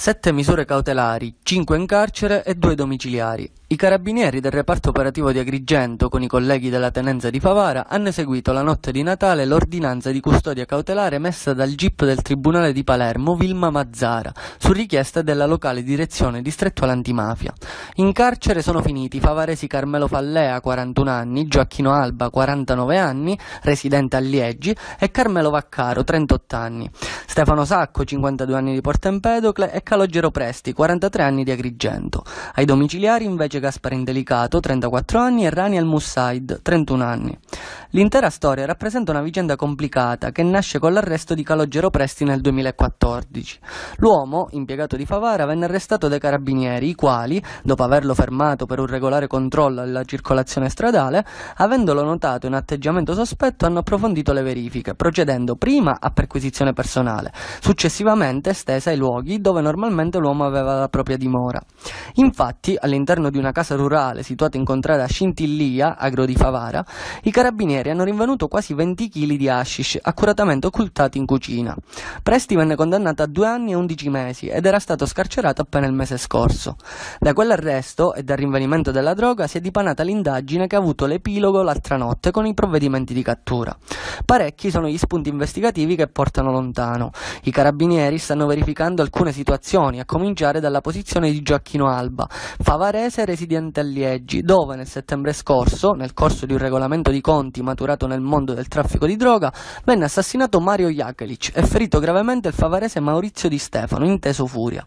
Sette misure cautelari, cinque in carcere e due domiciliari. I carabinieri del reparto operativo di Agrigento, con i colleghi della tenenza di Favara, hanno eseguito la notte di Natale l'ordinanza di custodia cautelare messa dal GIP del Tribunale di Palermo Vilma Mazzara, su richiesta della locale direzione distrettuale antimafia. In carcere sono finiti Favaresi Carmelo Fallea, 41 anni, Gioacchino Alba, 49 anni, residente a Liegi, e Carmelo Vaccaro, 38 anni, Stefano Sacco, 52 anni di Porto Empedocle, e Calogero Presti, 43 anni di Agrigento. Ai domiciliari invece Gaspare Indelicato, 34 anni, e Raniel Mussaid, 31 anni. L'intera storia rappresenta una vicenda complicata che nasce con l'arresto di Calogero Presti nel 2014. L'uomo, impiegato di Favara, venne arrestato dai carabinieri, i quali, dopo averlo fermato per un regolare controllo alla circolazione stradale, avendolo notato in atteggiamento sospetto, hanno approfondito le verifiche, procedendo prima a perquisizione personale, successivamente estesa ai luoghi dove normalmente l'uomo aveva la propria dimora. Infatti, all'interno di una casa rurale situata in contrada Scintillia, agro di Favara, i carabinieri stranieri hanno rinvenuto quasi 20 kg di hashish accuratamente occultati in cucina. Presti venne condannata a due anni e 11 mesi ed era stato scarcerato appena il mese scorso. Da quell'arresto e dal rinvenimento della droga si è dipanata l'indagine che ha avuto l'epilogo l'altra notte con i provvedimenti di cattura. Parecchi sono gli spunti investigativi che portano lontano. I carabinieri stanno verificando alcune situazioni, a cominciare dalla posizione di Gioacchino Alba, favarese residente a Liegi, dove nel settembre scorso, nel corso di un regolamento di conti maturato nel mondo del traffico di droga, venne assassinato Mario Jakelic e ferito gravemente il favarese Maurizio Di Stefano, inteso Furia.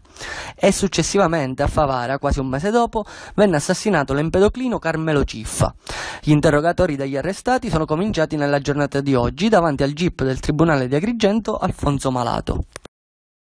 E successivamente a Favara, quasi un mese dopo, venne assassinato l'empedoclino Carmelo Ciffa. Gli interrogatori degli arrestati sono cominciati nella giornata di oggi davanti al GIP del Tribunale di Agrigento Alfonso Malato.